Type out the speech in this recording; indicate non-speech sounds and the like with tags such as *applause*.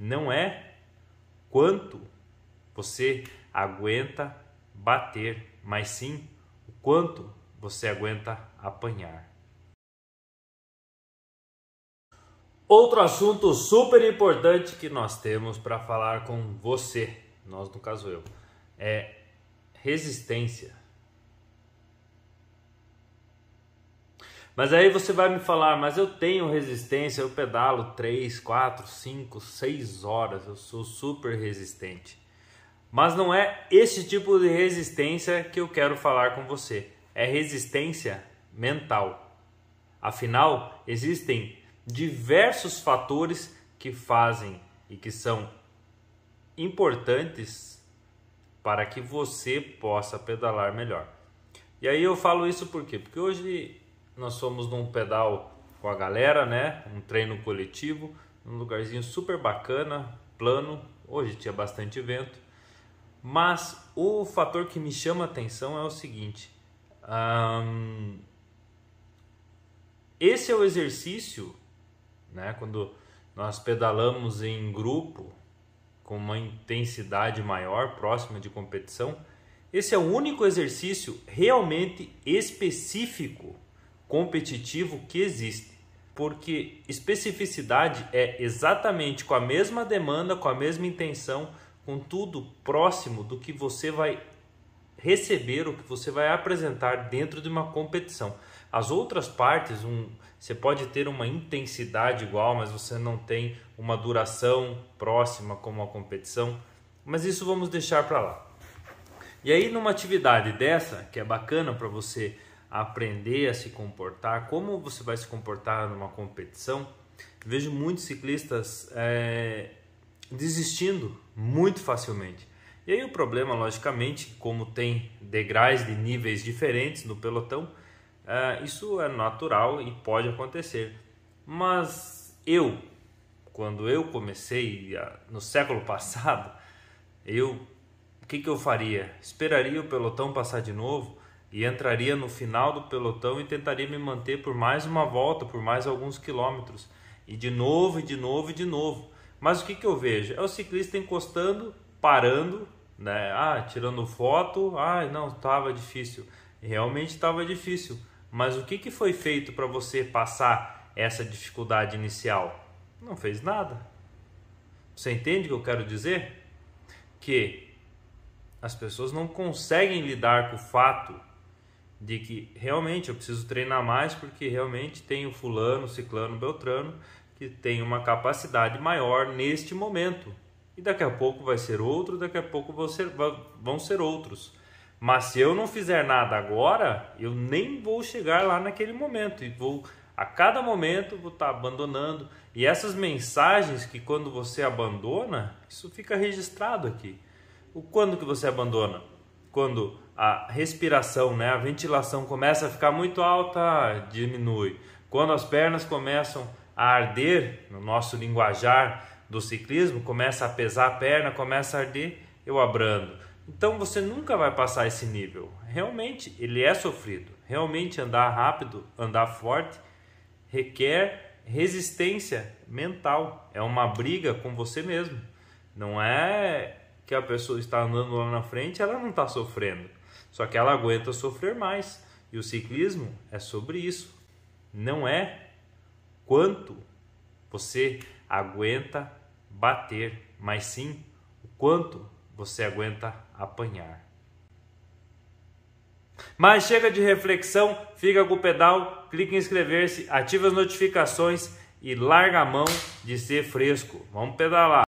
não é quanto você aguenta bater, mas sim o quanto você aguenta apanhar. Outro assunto super importante que nós temos para falar com você, nós no caso eu, é resistência. Mas aí você vai me falar, mas eu tenho resistência, eu pedalo 3, 4, 5, 6 horas, eu sou super resistente. Mas não é esse tipo de resistência que eu quero falar com você. É resistência mental. Afinal, existem diversos fatores que fazem e que são importantes para que você possa pedalar melhor. E aí eu falo isso por quê? Porque hoje nós fomos num pedal com a galera, né? Um treino coletivo, num lugarzinho super bacana, plano. Hoje tinha bastante vento. Mas o fator que me chama a atenção é o seguinte: esse é o exercício, né? Quando nós pedalamos em grupo com uma intensidade maior, próxima de competição, esse é o único exercício realmente específico competitivo que existe, porque especificidade é exatamente com a mesma demanda, com a mesma intenção, com tudo próximo do que você vai receber, o que você vai apresentar dentro de uma competição. As outras partes, um, você pode ter uma intensidade igual, mas você não tem uma duração próxima como a competição. Mas isso vamos deixar para lá. E aí, numa atividade dessa, que é bacana para você aprender a se comportar, como você vai se comportar numa competição. Vejo muitos ciclistas é, desistindo muito facilmente. E aí o problema, logicamente, como tem degraus de níveis diferentes no pelotão, é, isso é natural e pode acontecer. Mas eu, quando eu comecei no século *laughs* passado, eu o que, que eu faria? Esperaria o pelotão passar de novo? e entraria no final do pelotão e tentaria me manter por mais uma volta, por mais alguns quilômetros. E de novo, e de novo, e de novo. Mas o que, que eu vejo? É o ciclista encostando, parando, né? Ah, tirando foto. Ah, não, estava difícil. Realmente estava difícil. Mas o que, que foi feito para você passar essa dificuldade inicial? Não fez nada. Você entende o que eu quero dizer? Que as pessoas não conseguem lidar com o fato de que realmente eu preciso treinar mais porque realmente tem o fulano, ciclano, beltrano que tem uma capacidade maior neste momento. E daqui a pouco vai ser outro, daqui a pouco vão ser, vão ser outros. Mas se eu não fizer nada agora, eu nem vou chegar lá naquele momento e vou a cada momento vou estar abandonando. E essas mensagens que quando você abandona, isso fica registrado aqui. O quando que você abandona? Quando a respiração, né, a ventilação começa a ficar muito alta, diminui. Quando as pernas começam a arder, no nosso linguajar do ciclismo, começa a pesar a perna, começa a arder, eu abrando. Então você nunca vai passar esse nível. Realmente ele é sofrido. Realmente andar rápido, andar forte requer resistência mental. É uma briga com você mesmo. Não é que a pessoa está andando lá na frente, ela não está sofrendo. Só que ela aguenta sofrer mais. E o ciclismo é sobre isso. Não é quanto você aguenta bater, mas sim o quanto você aguenta apanhar. Mas chega de reflexão, fica com o pedal, clica em inscrever-se, ativa as notificações e larga a mão de ser fresco. Vamos pedalar.